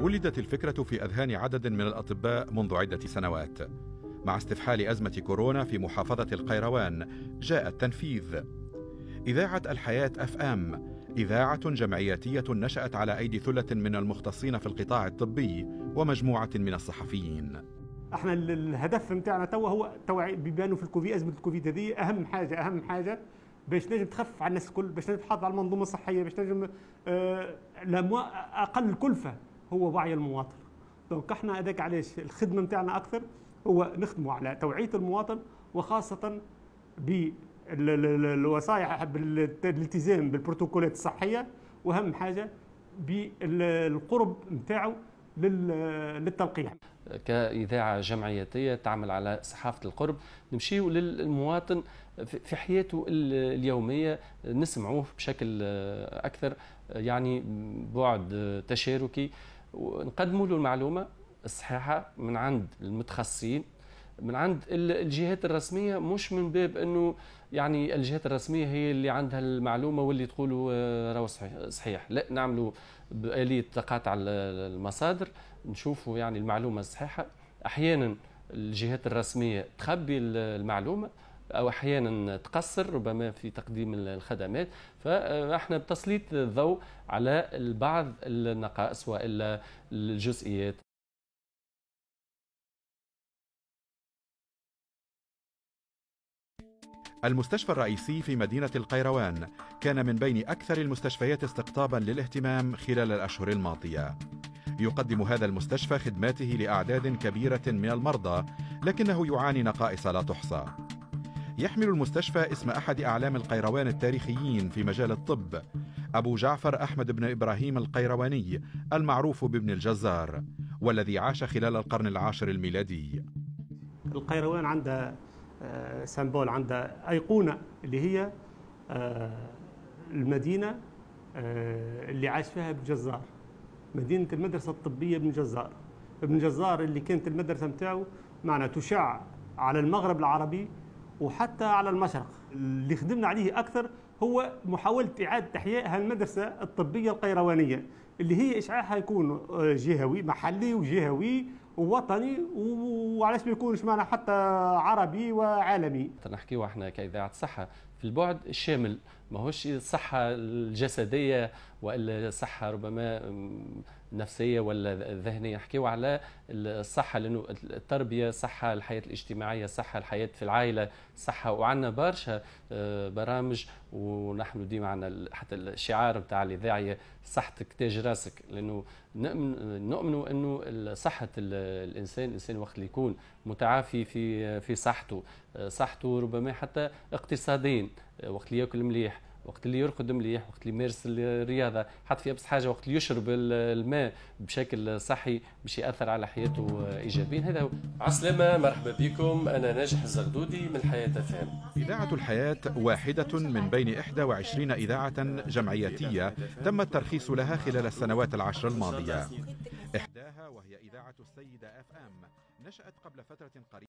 ولدت الفكرة في أذهان عدد من الأطباء منذ عدة سنوات مع استفحال أزمة كورونا في محافظة القيروان جاء التنفيذ إذاعة الحياة أف أم إذاعة جمعياتية نشأت على أيدي ثلة من المختصين في القطاع الطبي ومجموعة من الصحفيين احنا الهدف بتاعنا توا هو توعي بيبانوا في الكوفيد ازمه الكوفيد هذه اهم حاجه اهم حاجه باش نجم تخف على الناس الكل باش نجم تحافظ على المنظومه الصحيه باش نجم آه اقل كلفه هو وعي المواطن لو احنا هذاك علاش الخدمه نتاعنا اكثر هو نخدموا على توعيه المواطن وخاصه بالوصايح بالالتزام بالبروتوكولات الصحيه واهم حاجه بالقرب نتاعو للتلقيح كإذاعة جمعيتية تعمل على صحافة القرب نمشيو للمواطن في حياته اليومية نسمعوه بشكل أكثر يعني بعد تشاركي ونقدموا له المعلومه الصحيحه من عند المتخصصين من عند الجهات الرسميه مش من باب انه يعني الجهات الرسميه هي اللي عندها المعلومه واللي تقولوا آه، راهو صحيح لا نعملوا باليه تقاطع المصادر نشوفوا يعني المعلومه الصحيحه احيانا الجهات الرسميه تخبي المعلومه او احيانا تقصر ربما في تقديم الخدمات فاحنا بتسليط الضوء على بعض النقائص والا الجزئيات المستشفى الرئيسي في مدينة القيروان كان من بين أكثر المستشفيات استقطابا للاهتمام خلال الأشهر الماضية. يقدم هذا المستشفى خدماته لأعداد كبيرة من المرضى، لكنه يعاني نقائص لا تحصى. يحمل المستشفى اسم أحد أعلام القيروان التاريخيين في مجال الطب أبو جعفر أحمد بن إبراهيم القيرواني المعروف بابن الجزار والذي عاش خلال القرن العاشر الميلادي القيروان عندها آه، سامبول عندها أيقونة اللي هي آه، المدينة آه، اللي عاش فيها ابن جزار مدينة المدرسة الطبية ابن جزار ابن جزار اللي كانت المدرسة متاعه معنا تشع على المغرب العربي وحتى على المشرق اللي خدمنا عليه أكثر هو محاولة إعادة إحياء هالمدرسة الطبية القيروانية اللي هي إشعاعها يكون آه، جهوي محلي وجهوي ووطني وعلاش ما يكونش معنا حتى عربي وعالمي تنحكيو احنا كإذاعة صحة البعد الشامل ما هوش الصحة الجسدية وإلا الصحة ربما نفسية ولا ذهنية نحكيو على الصحة لأنه التربية صحة الحياة الاجتماعية صحة الحياة في العائلة صحة وعندنا برشا آه، برامج ونحن ديما عندنا حتى الشعار بتاع الإذاعية صحتك تاج راسك لأنه نؤمنوا أنه صحة الإنسان الإنسان وقت اللي يكون متعافي في في صحته آه، صحته ربما حتى اقتصاديا آه، وقت اللي ياكل مليح وقت اللي يرقد مليح وقت اللي يمارس الرياضه حتى في ابسط حاجه وقت اللي يشرب الماء بشكل صحي باش ياثر على حياته ايجابيا هذا هو عسلامه مرحبا بكم انا ناجح الزغدودي من حياه فهم اذاعه الحياه واحده من بين 21 اذاعه جمعيتيه تم الترخيص لها خلال السنوات العشر الماضيه احداها وهي اذاعه السيده اف ام نشات قبل فتره قريبه